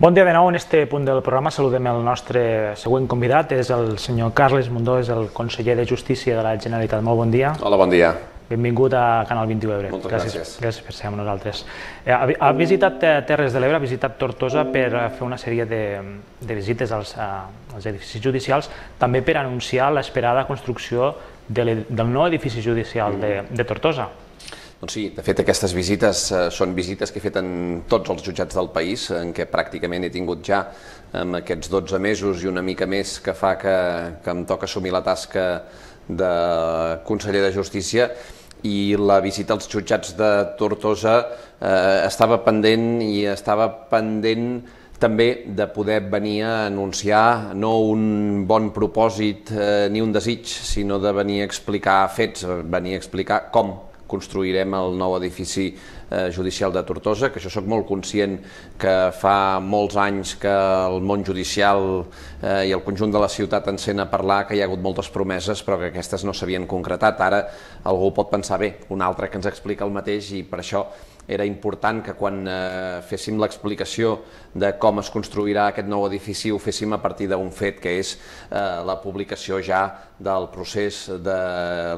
Bon dia de nou. En este punt del programa saludem el nostre següent convidat, és el senyor Carles Mundó, és el conseller de Justícia de la Generalitat. Molt bon dia. Hola, bon dia. Benvingut a Canal 21 Ebre. Moltes gràcies. Gràcies, gràcies per ser amb nosaltres. Eh, ha, ha visitat eh, Terres de l'Ebre, ha visitat Tortosa per eh, fer una sèrie de, de visites als, a, als edificis judicials, també per anunciar l'esperada construcció de del nou edifici judicial de, mm. de Tortosa. Doncs sí, de fet aquestes visites eh, són visites que he fet en tots els jutjats del país, en què pràcticament he tingut ja amb aquests 12 mesos i una mica més que fa que, que em toca assumir la tasca de conseller de Justícia, i la visita als jutjats de Tortosa eh, estava pendent i estava pendent també de poder venir a anunciar no un bon propòsit eh, ni un desig, sinó de venir a explicar fets, venir a explicar com construirem el nou edifici eh, judicial de Tortosa, que això sóc molt conscient que fa molts anys que el món judicial eh, i el conjunt de la ciutat sent a parlar que hi ha hagut moltes promeses però que aquestes no s'havien concretat. Ara algú pot pensar bé, un altre que ens explica el mateix i per això era important que quan eh, féssim l'explicació de com es construirà aquest nou edifici ho féssim a partir d'un fet que és eh, la publicació ja del procés de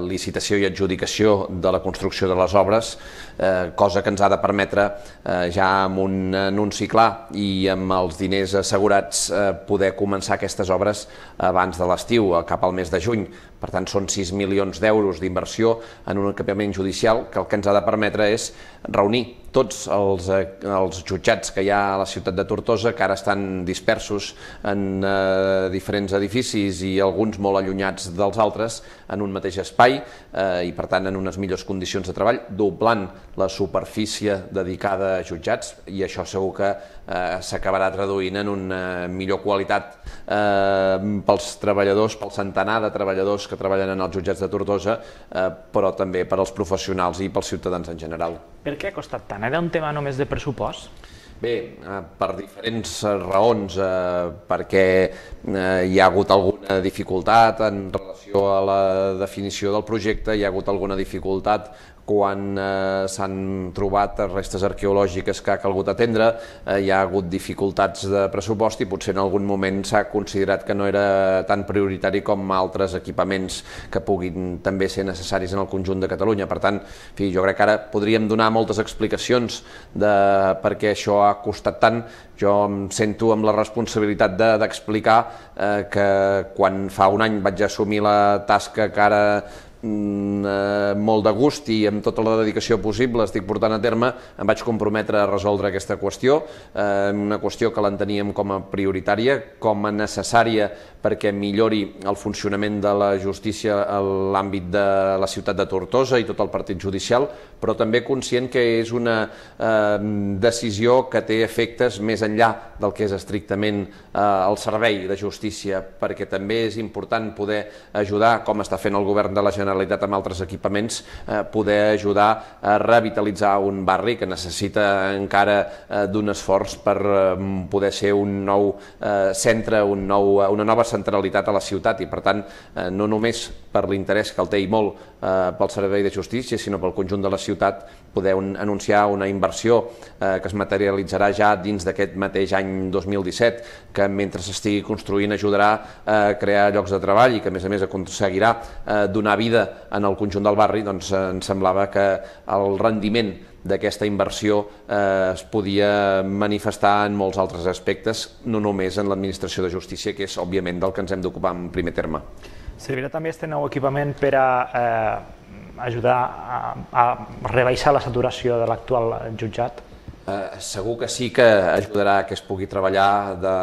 licitació i adjudicació de la construcció de les obres, eh, cosa que ens ha de permetre eh, ja amb un anunci clar i amb els diners assegurats eh, poder començar aquestes obres abans de l'estiu, cap al mes de juny. Per tant, són 6 milions d'euros d'inversió en un equipament judicial que el que ens ha de permetre és reunir tots els, eh, els jutjats que hi ha a la ciutat de Tortosa, que ara estan dispersos en eh, diferents edificis i alguns molt allunyats dels altres, en un mateix espai eh, i, per tant, en unes millors condicions de treball, doblant la superfície dedicada a jutjats i això segur que eh, s'acabarà traduint en una eh, millor qualitat eh, pels treballadors, pel centenar de treballadors que treballen en els jutjats de Tortosa, eh, però també per als professionals i pels ciutadans en general. Per què ha costat tant? tant, era un tema només de pressupost? Bé, eh, per diferents eh, raons, eh, perquè eh, hi ha hagut alguna dificultat en relació a la definició del projecte, hi ha hagut alguna dificultat quan eh, s'han trobat restes arqueològiques que ha calgut atendre, eh, hi ha hagut dificultats de pressupost i potser en algun moment s'ha considerat que no era tan prioritari com altres equipaments que puguin també ser necessaris en el conjunt de Catalunya. Per tant, en fi, jo crec que ara podríem donar moltes explicacions de per què això ha costat tant. Jo em sento amb la responsabilitat d'explicar de, eh, que quan fa un any vaig assumir la tasca que ara Mm, eh, molt de gust i amb tota la dedicació possible estic portant a terme, em vaig comprometre a resoldre aquesta qüestió, eh, una qüestió que l'enteníem com a prioritària, com a necessària perquè millori el funcionament de la justícia a l'àmbit de la ciutat de Tortosa i tot el partit judicial, però també conscient que és una eh, decisió que té efectes més enllà del que és estrictament el servei de justícia, perquè també és important poder ajudar, com està fent el govern de la Generalitat, Generalitat amb altres equipaments eh, poder ajudar a revitalitzar un barri que necessita encara eh, d'un esforç per eh, poder ser un nou eh, centre, un nou, eh, una nova centralitat a la ciutat i per tant eh, no només per l'interès que el té i molt eh, pel Servei de Justícia sinó pel conjunt de la ciutat poder un, anunciar una inversió eh, que es materialitzarà ja dins d'aquest mateix any 2017 que mentre s'estigui construint ajudarà eh, a crear llocs de treball i que a més a més aconseguirà eh, donar vida vida en el conjunt del barri, doncs eh, ens semblava que el rendiment d'aquesta inversió eh, es podia manifestar en molts altres aspectes, no només en l'administració de justícia, que és, òbviament, del que ens hem d'ocupar en primer terme. Servirà també este nou equipament per a eh, ajudar a, a rebaixar la saturació de l'actual jutjat? Eh, segur que sí que ajudarà que es pugui treballar de,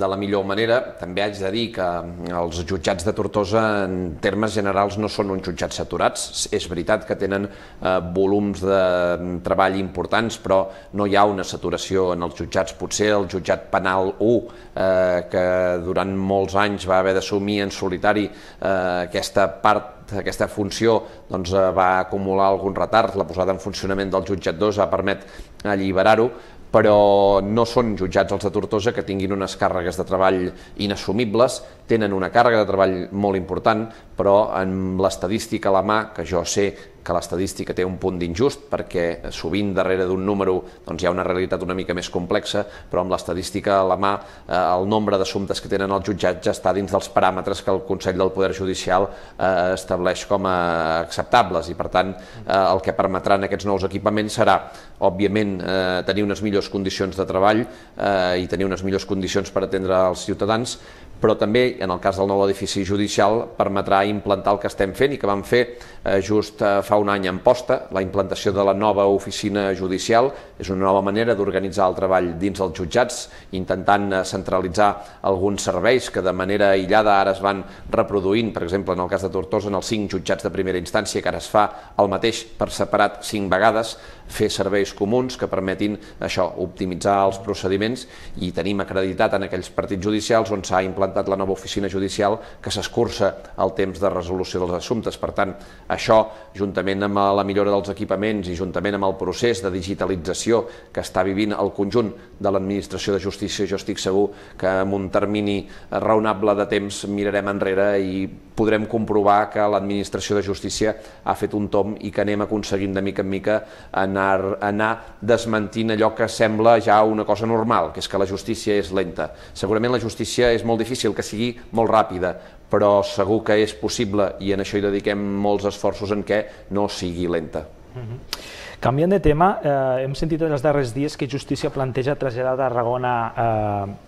de la millor manera. També haig de dir que mm, els jutjats de Tortosa en termes generals no són uns jutjats saturats. És veritat que tenen eh, volums de mm, treball importants, però no hi ha una saturació en els jutjats. Potser el jutjat penal 1, eh, que durant molts anys va haver d'assumir en solitari eh, aquesta part aquesta funció doncs, eh, va acumular algun retard, la posada en funcionament del jutjat 2 ha permet alliberar-ho, però no són jutjats els de Tortosa que tinguin unes càrregues de treball inassumibles, tenen una càrrega de treball molt important, però amb l'estadística a la mà, que jo sé que l'estadística té un punt d'injust perquè sovint darrere d'un número doncs, hi ha una realitat una mica més complexa, però amb l'estadística a la mà eh, el nombre d'assumptes que tenen els jutjats ja està dins dels paràmetres que el Consell del Poder Judicial eh, estableix com a acceptables i per tant eh, el que permetran aquests nous equipaments serà òbviament eh, tenir unes millors condicions de treball eh, i tenir unes millors condicions per atendre els ciutadans, però també, en el cas del nou edifici judicial, permetrà implantar el que estem fent i que vam fer eh, just eh, fa un any en posta, la implantació de la nova oficina judicial. És una nova manera d'organitzar el treball dins dels jutjats, intentant eh, centralitzar alguns serveis que de manera aïllada ara es van reproduint, per exemple, en el cas de Tortosa, en els cinc jutjats de primera instància, que ara es fa el mateix per separat cinc vegades, fer serveis comuns que permetin això, optimitzar els procediments i tenim acreditat en aquells partits judicials on s'ha implantat implantat la nova oficina judicial que s'escurça el temps de resolució dels assumptes. Per tant, això, juntament amb eh, la millora dels equipaments i juntament amb el procés de digitalització que està vivint el conjunt de l'administració de justícia, jo estic segur que en un termini eh, raonable de temps mirarem enrere i podrem comprovar que l'administració de justícia ha fet un tom i que anem aconseguint de mica en mica anar, anar desmentint allò que sembla ja una cosa normal, que és que la justícia és lenta. Segurament la justícia és molt difícil difícil, que sigui molt ràpida, però segur que és possible i en això hi dediquem molts esforços en què no sigui lenta. Mm -hmm. Canviant de tema, eh, hem sentit en els darrers dies que Justícia planteja traslladar a Tarragona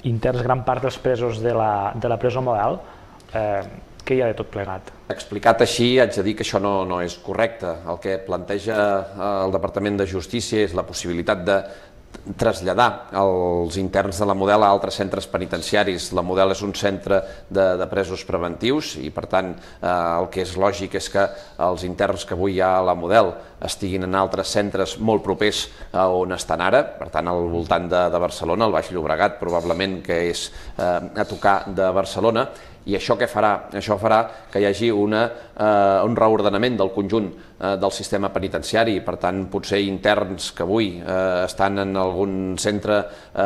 eh, interns gran part dels presos de la, de la presó model. Eh, què hi ha de tot plegat? Explicat així, haig de dir que això no, no és correcte. El que planteja eh, el Departament de Justícia és la possibilitat de traslladar els interns de la Model a altres centres penitenciaris. La Model és un centre de, de presos preventius i, per tant, eh, el que és lògic és que els interns que avui hi ha a la Model estiguin en altres centres molt propers a on estan ara, per tant, al voltant de, de Barcelona, al Baix Llobregat, probablement, que és eh, a tocar de Barcelona, i això què farà? Això farà que hi hagi una, eh, un reordenament del conjunt eh, del sistema penitenciari, per tant, potser interns que avui eh, estan en algun centre eh,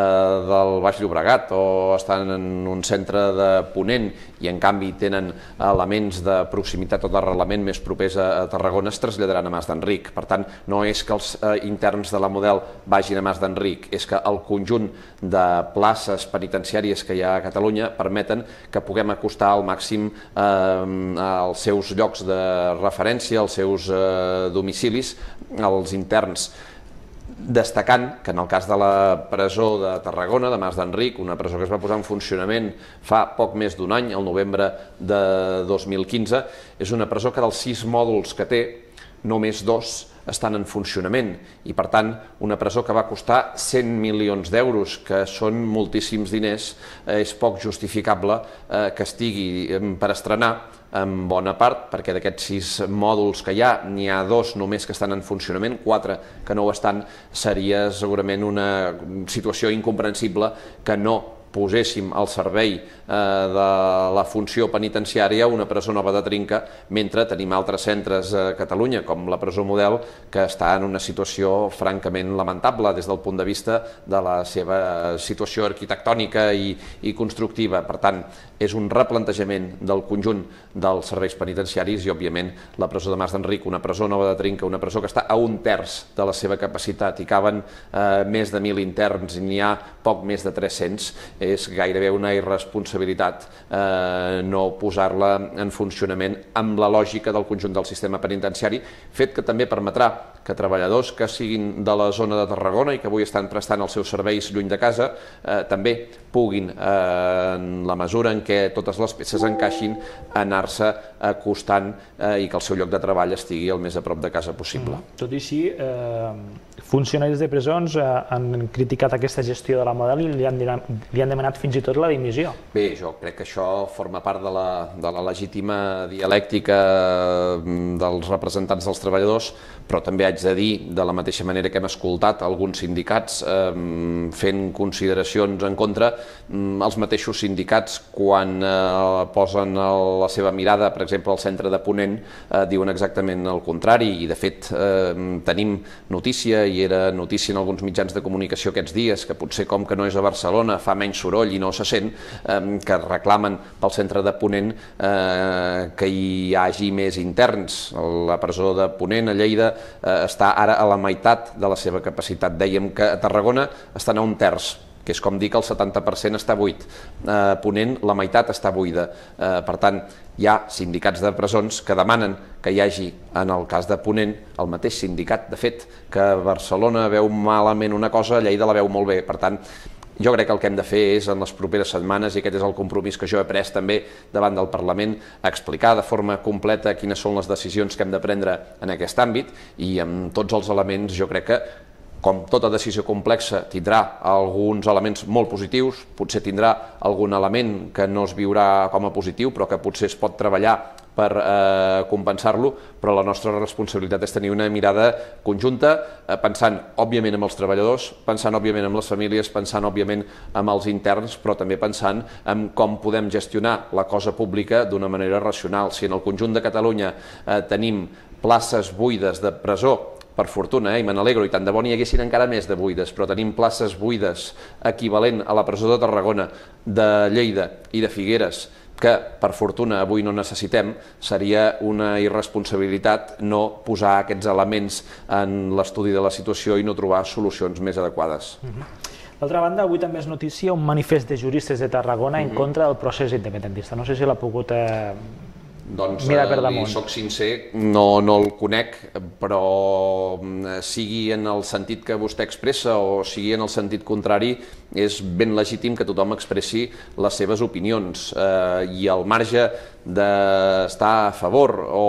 del Baix Llobregat o estan en un centre de Ponent i en canvi tenen elements de proximitat o d'arrelament més propers a, a Tarragona, es traslladaran a Mas d'Enric. Per tant, no és que els eh, interns de la Model vagin a Mas d'Enric, és que el conjunt de places penitenciàries que hi ha a Catalunya permeten que puguem acostar acostar al màxim eh, als seus llocs de referència, als seus eh, domicilis, als interns destacant que en el cas de la presó de Tarragona, de Mas d'Enric, una presó que es va posar en funcionament fa poc més d'un any, el novembre de 2015, és una presó que dels sis mòduls que té, només dos estan en funcionament i, per tant, una presó que va costar 100 milions d'euros, que són moltíssims diners, eh, és poc justificable eh, que estigui per estrenar en bona part, perquè d'aquests sis mòduls que hi ha, n'hi ha dos només que estan en funcionament, quatre que no ho estan, seria segurament una situació incomprensible que no poséssim al servei eh, de la funció penitenciària una presó nova de Trinca, mentre tenim altres centres a Catalunya, com la presó Model, que està en una situació francament lamentable des del punt de vista de la seva situació arquitectònica i, i constructiva. Per tant, és un replantejament del conjunt dels serveis penitenciaris i, òbviament, la presó de Mas d'Enric, una presó nova de Trinca, una presó que està a un terç de la seva capacitat. Hi caben eh, més de 1.000 interns i n'hi ha poc més de 300 és gairebé una irresponsabilitat eh, no posar-la en funcionament amb la lògica del conjunt del sistema penitenciari, fet que també permetrà que treballadors que siguin de la zona de Tarragona i que avui estan prestant els seus serveis lluny de casa eh, també puguin, eh, en la mesura en què totes les peces encaixin, anar-se acostant eh, i que el seu lloc de treball estigui el més a prop de casa possible. Mm. Tot i així, eh, funcionaris de presons eh, han criticat aquesta gestió de la model i li han, li han demanat fins i tot la dimissió. Bé, jo crec que això forma part de la, de la legítima dialèctica mm, dels representants dels treballadors, però també ha haig de dir, de la mateixa manera que hem escoltat alguns sindicats eh, fent consideracions en contra, mm, els mateixos sindicats quan eh, posen el, la seva mirada, per exemple, al centre de Ponent, eh, diuen exactament el contrari i, de fet, eh, tenim notícia i era notícia en alguns mitjans de comunicació aquests dies, que potser com que no és a Barcelona fa menys soroll i no se sent, eh, que reclamen pel centre de Ponent eh, que hi hagi més interns. La presó de Ponent a Lleida eh, està ara a la meitat de la seva capacitat. Dèiem que a Tarragona estan a un terç que és com dir que el 70% està buit. Eh, Ponent, la meitat està buida. Eh, Per tant, hi ha sindicats de presons que demanen que hi hagi, en el cas de Ponent, el mateix sindicat, de fet, que Barcelona veu malament una cosa, Lleida la veu molt bé. Per tant, jo crec que el que hem de fer és, en les properes setmanes, i aquest és el compromís que jo he pres també davant del Parlament, explicar de forma completa quines són les decisions que hem de prendre en aquest àmbit i amb tots els elements jo crec que com tota decisió complexa, tindrà alguns elements molt positius, potser tindrà algun element que no es viurà com a positiu, però que potser es pot treballar per eh, compensar-lo, però la nostra responsabilitat és tenir una mirada conjunta, eh, pensant, òbviament, amb els treballadors, pensant, òbviament, amb les famílies, pensant, òbviament, amb els interns, però també pensant en com podem gestionar la cosa pública d'una manera racional. Si en el conjunt de Catalunya eh, tenim places buides de presó per fortuna, eh, i me n'alegro, i tant de bo n'hi haguessin encara més de buides, però tenim places buides equivalent a la presó de Tarragona, de Lleida i de Figueres, que per fortuna avui no necessitem, seria una irresponsabilitat no posar aquests elements en l'estudi de la situació i no trobar solucions més adequades. Mm-hmm. D'altra banda, avui també és notícia un manifest de juristes de Tarragona en mm-hmm. contra del procés independentista. No sé si l'ha pogut eh, doncs, Mira eh, per damunt. Soc sincer, no, no el conec, però mm, eh, sigui en el sentit que vostè expressa o sigui en el sentit contrari, és ben legítim que tothom expressi les seves opinions eh, i al marge d'estar a favor o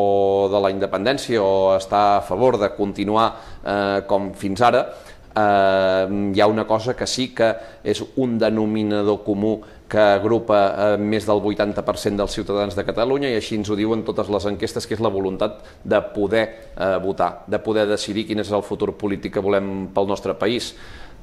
de la independència o estar a favor de continuar eh, com fins ara, eh, hi ha una cosa que sí que és un denominador comú que agrupa eh, més del 80% dels ciutadans de Catalunya i així ens ho diuen totes les enquestes, que és la voluntat de poder eh, votar, de poder decidir quin és el futur polític que volem pel nostre país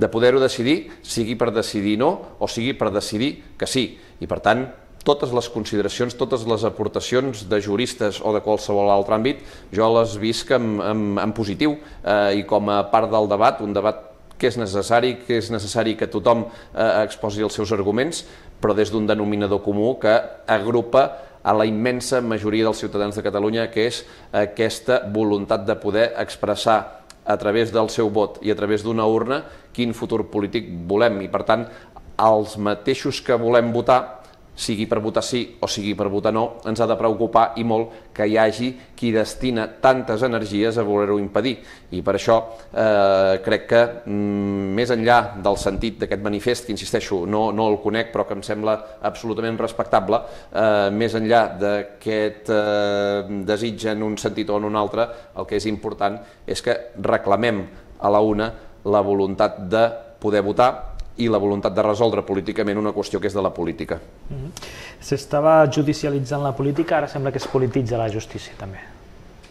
de poder-ho decidir, sigui per decidir no o sigui per decidir que sí. I per tant, totes les consideracions, totes les aportacions de juristes o de qualsevol altre àmbit, jo les visc en, en, en positiu eh, i com a part del debat, un debat que és necessari, que és necessari que tothom eh, exposi els seus arguments, però des d'un denominador comú que agrupa a la immensa majoria dels ciutadans de Catalunya, que és aquesta voluntat de poder expressar a través del seu vot i a través d'una urna quin futur polític volem. I, per tant, els mateixos que volem votar sigui per votar sí o sigui per votar no, ens ha de preocupar i molt que hi hagi qui destina tantes energies a voler-ho impedir. I per això eh, crec que mm, més enllà del sentit d'aquest manifest, que insisteixo, no, no el conec, però que em sembla absolutament respectable, eh, més enllà d'aquest eh, desig en un sentit o en un altre, el que és important és que reclamem a la una la voluntat de poder votar i la voluntat de resoldre políticament una qüestió que és de la política. Mm -hmm. S'estava judicialitzant la política, ara sembla que es polititza la justícia també.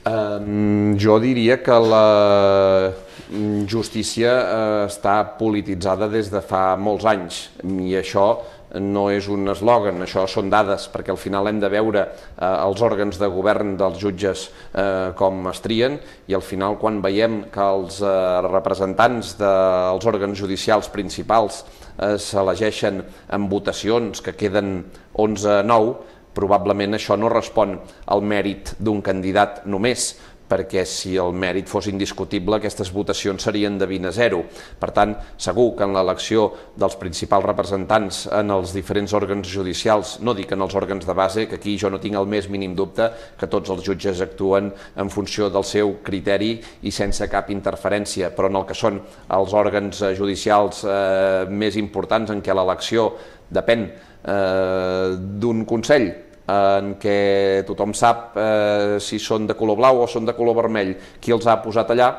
Um, jo diria que la mm, justícia uh, està polititzada des de fa molts anys i això no és un eslògan, això són dades, perquè al final hem de veure eh, els òrgans de govern dels jutges eh, com es trien i al final quan veiem que els eh, representants dels de, òrgans judicials principals eh, s'elegeixen en votacions que queden 11-9, probablement això no respon al mèrit d'un candidat només, perquè si el mèrit fos indiscutible aquestes votacions serien de 20 a 0. Per tant, segur que en l'elecció dels principals representants en els diferents òrgans judicials, no dic en els òrgans de base, que aquí jo no tinc el més mínim dubte que tots els jutges actuen en funció del seu criteri i sense cap interferència, però en el que són els òrgans eh, judicials eh, més importants en què l'elecció depèn eh, d'un Consell en què tothom sap eh, si són de color blau o són de color vermell, qui els ha posat allà,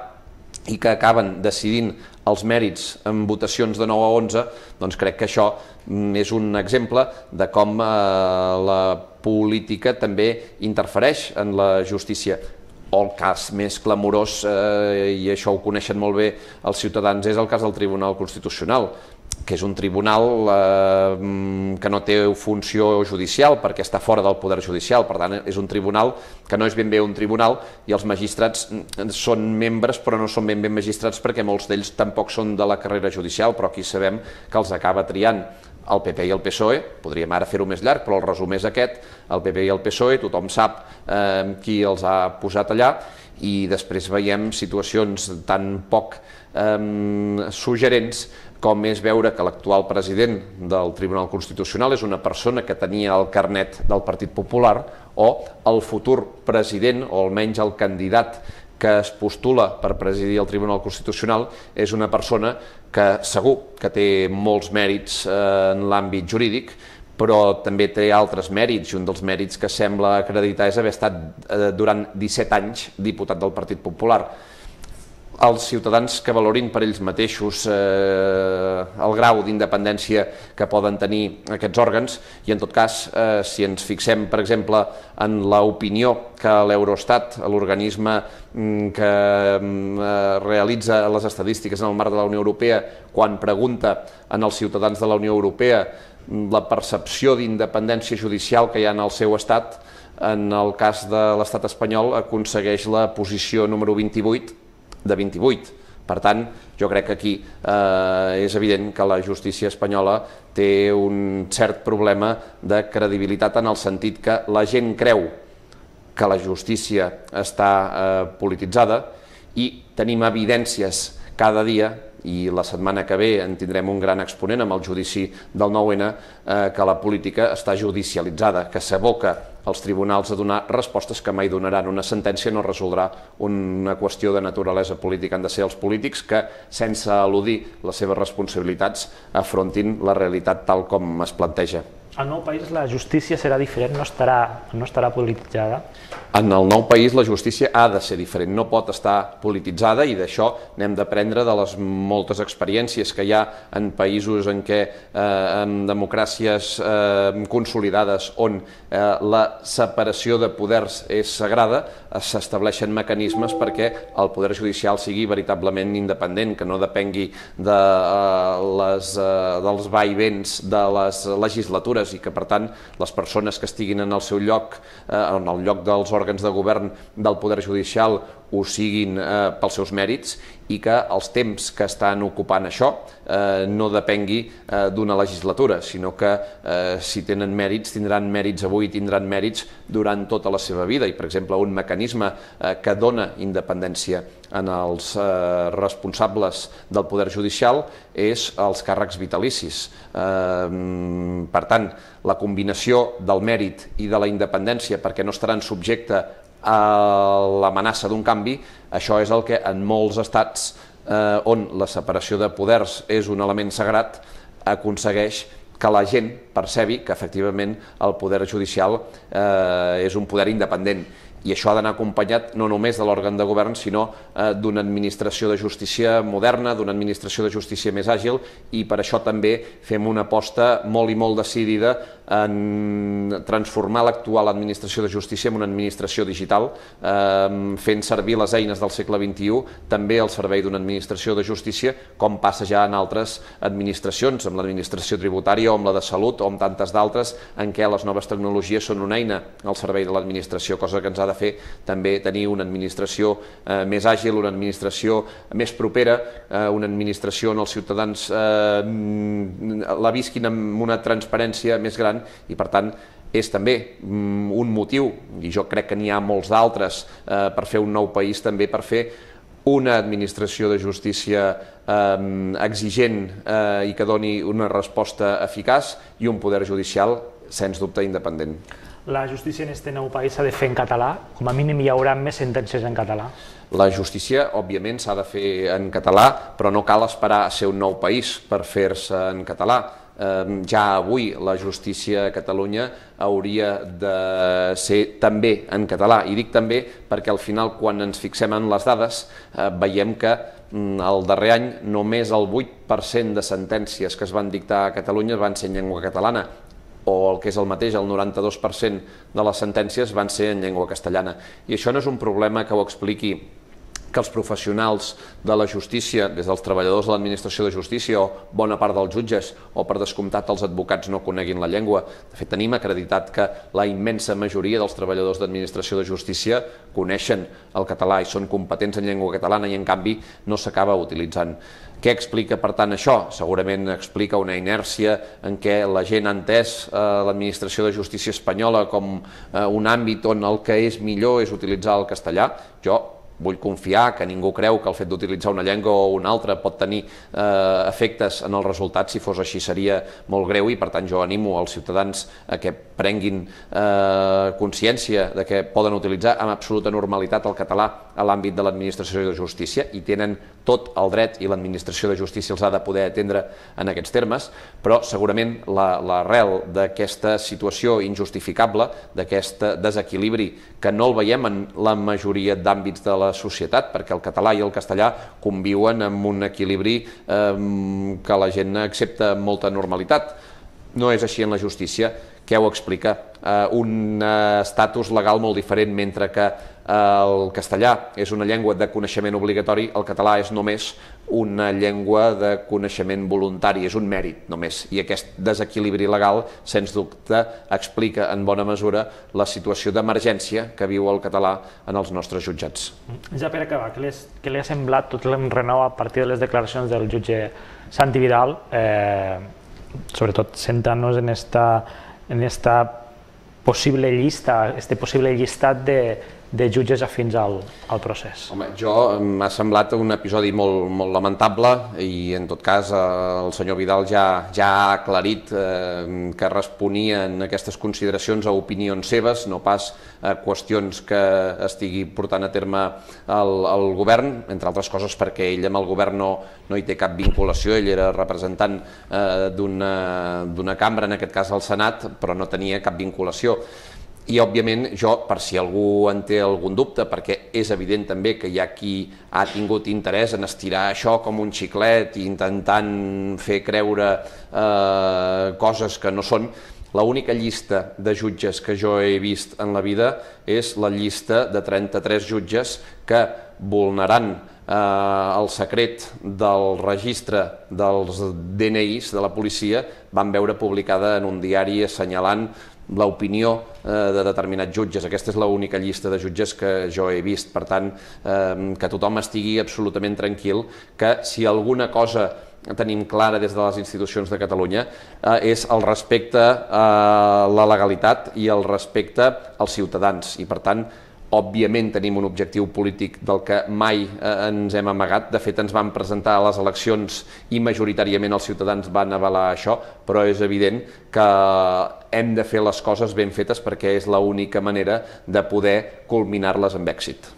i que acaben decidint els mèrits en votacions de 9 a 11, doncs crec que això és un exemple de com eh, la política també interfereix en la justícia o el cas més clamorós, eh, i això ho coneixen molt bé els ciutadans, és el cas del Tribunal Constitucional que és un tribunal eh, que no té funció judicial perquè està fora del poder judicial, per tant és un tribunal que no és ben bé un tribunal i els magistrats són membres però no són ben bé magistrats perquè molts d'ells tampoc són de la carrera judicial, però aquí sabem que els acaba triant el PP i el PSOE, podríem ara fer-ho més llarg, però el resum és aquest, el PP i el PSOE, tothom sap eh, qui els ha posat allà, i després veiem situacions tan poc eh, suggerents com és veure que l'actual president del Tribunal Constitucional és una persona que tenia el carnet del Partit Popular o el futur president, o almenys el candidat que es postula per presidir el Tribunal Constitucional és una persona que segur que té molts mèrits eh, en l'àmbit jurídic, però també té altres mèrits, i un dels mèrits que sembla acreditar és haver estat eh, durant 17 anys diputat del Partit Popular als ciutadans que valorin per ells mateixos eh, el grau d'independència que poden tenir aquests òrgans i en tot cas, eh, si ens fixem, per exemple, en l'opinió que l'Eurostat, l'organisme mm, que mm, eh, realitza les estadístiques en el marc de la Unió Europea, quan pregunta en els ciutadans de la Unió Europea mm, la percepció d'independència judicial que hi ha en el seu estat, en el cas de l'estat espanyol aconsegueix la posició número 28 de 28. Per tant, jo crec que aquí eh, és evident que la justícia espanyola té un cert problema de credibilitat en el sentit que la gent creu que la justícia està eh, polititzada i tenim evidències cada dia i la setmana que ve en tindrem un gran exponent amb el judici del 9-N, eh, que la política està judicialitzada, que s'aboca als tribunals a donar respostes que mai donaran. Una sentència no resoldrà una qüestió de naturalesa política. Han de ser els polítics que, sense eludir les seves responsabilitats, afrontin la realitat tal com es planteja. El nou país la justícia serà diferent, no estarà, no estarà polititzada? En el nou país la justícia ha de ser diferent, no pot estar polititzada i d'això n'hem d'aprendre de les moltes experiències que hi ha en països en què, eh, en democràcies eh, consolidades on eh, la separació de poders és sagrada, s'estableixen mecanismes perquè el poder judicial sigui veritablement independent, que no depengui de, eh, les, eh, dels vaivents de les legislatures obres i que, per tant, les persones que estiguin en el seu lloc, eh, en el lloc dels òrgans de govern del Poder Judicial ho siguin eh, pels seus mèrits i que els temps que estan ocupant això eh, no depengui eh, d'una legislatura, sinó que eh, si tenen mèrits, tindran mèrits avui, tindran mèrits durant tota la seva vida. I, per exemple, un mecanisme eh, que dona independència en els eh, responsables del Poder Judicial és els càrrecs vitalicis. Eh, mm, per tant, la combinació del mèrit i de la independència, perquè no estaran subjecte l'amenaça d'un canvi, això és el que en molts estats eh, on la separació de poders és un element sagrat, aconsegueix que la gent percebi que efectivament el poder judicial eh, és un poder independent i això ha d'anar acompanyat no només de l'òrgan de govern, sinó eh, d'una administració de justícia moderna, d'una administració de justícia més àgil, i per això també fem una aposta molt i molt decidida en transformar l'actual administració de justícia en una administració digital, eh, fent servir les eines del segle XXI també al servei d'una administració de justícia, com passa ja en altres administracions, amb l'administració tributària o amb la de salut o amb tantes d'altres, en què les noves tecnologies són una eina al servei de l'administració, cosa que ens ha de fer també tenir una administració eh, més àgil, una administració més propera, eh, una administració on els ciutadans eh, mm, la visquin amb una transparència més gran i, per tant, és també mm, un motiu, i jo crec que n'hi ha molts d'altres, eh, per fer un nou país, també per fer una administració de justícia eh, exigent eh, i que doni una resposta eficaç i un poder judicial, sens dubte, independent la justícia en este nou país s'ha de fer en català? Com a mínim hi haurà més sentències en català. La justícia, òbviament, s'ha de fer en català, però no cal esperar a ser un nou país per fer-se en català. Ja avui la justícia a Catalunya hauria de ser també en català. I dic també perquè al final, quan ens fixem en les dades, eh, veiem que mm, el darrer any només el 8% de sentències que es van dictar a Catalunya van ser en llengua catalana o el que és el mateix, el 92% de les sentències van ser en llengua castellana. I això no és un problema que ho expliqui que els professionals de la justícia, des dels treballadors de l'administració de justícia o bona part dels jutges o per descomptat els advocats no coneguin la llengua. De fet, tenim acreditat que la immensa majoria dels treballadors d'administració de justícia coneixen el català i són competents en llengua catalana i en canvi no s'acaba utilitzant. Què explica, per tant, això? Segurament explica una inèrcia en què la gent ha entès eh, l'administració de justícia espanyola com eh, un àmbit on el que és millor és utilitzar el castellà. Jo vull confiar que ningú creu que el fet d'utilitzar una llengua o una altra pot tenir eh, efectes en els resultats, si fos així seria molt greu i per tant jo animo els ciutadans a que prenguin eh, consciència de que poden utilitzar amb absoluta normalitat el català a l'àmbit de l'administració de justícia i tenen tot el dret i l'administració de justícia els ha de poder atendre en aquests termes, però segurament l'arrel la, d'aquesta situació injustificable, d'aquest desequilibri, que no el veiem en la majoria d'àmbits de la societat, perquè el català i el castellà conviuen amb un equilibri eh, que la gent accepta amb molta normalitat. No és així en la justícia, que ho explica? Eh, un eh, estatus eh, legal molt diferent, mentre que el castellà és una llengua de coneixement obligatori, el català és només una llengua de coneixement voluntari, és un mèrit només, i aquest desequilibri legal, sens dubte, explica en bona mesura la situació d'emergència que viu el català en els nostres jutjats. Ja per acabar, què li, què li ha semblat tot l'enrenou a partir de les declaracions del jutge Santi Vidal, eh, sobretot centrant nos en esta, en esta possible llista, este possible llistat de, de jutges afins al, al procés. Home, jo m'ha semblat un episodi molt, molt lamentable i en tot cas eh, el senyor Vidal ja, ja ha aclarit eh, que responien aquestes consideracions a opinions seves, no pas a qüestions que estigui portant a terme el, el govern, entre altres coses perquè ell amb el govern no, no hi té cap vinculació, ell era representant eh, d'una cambra, en aquest cas el Senat, però no tenia cap vinculació. I, òbviament, jo, per si algú en té algun dubte, perquè és evident també que hi ha qui ha tingut interès en estirar això com un xiclet i intentant fer creure eh, coses que no són, L'única llista de jutges que jo he vist en la vida és la llista de 33 jutges que vulneran eh, el secret del registre dels DNIs de la policia van veure publicada en un diari assenyalant l'opinió eh, de determinats jutges. Aquesta és l'única llista de jutges que jo he vist. Per tant, eh, que tothom estigui absolutament tranquil que si alguna cosa tenim clara des de les institucions de Catalunya eh, és el respecte a la legalitat i el respecte als ciutadans. I, per tant, òbviament tenim un objectiu polític del que mai eh, ens hem amagat. De fet, ens vam presentar a les eleccions i majoritàriament els ciutadans van avalar això, però és evident que hem de fer les coses ben fetes perquè és l'única manera de poder culminar-les amb èxit.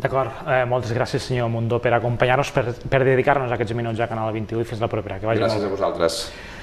D'acord, eh, moltes gràcies senyor Mundó per acompanyar-nos, per, per dedicar-nos aquests minuts a Canal 21 i fins la propera. Que vagi gràcies molt. a vosaltres.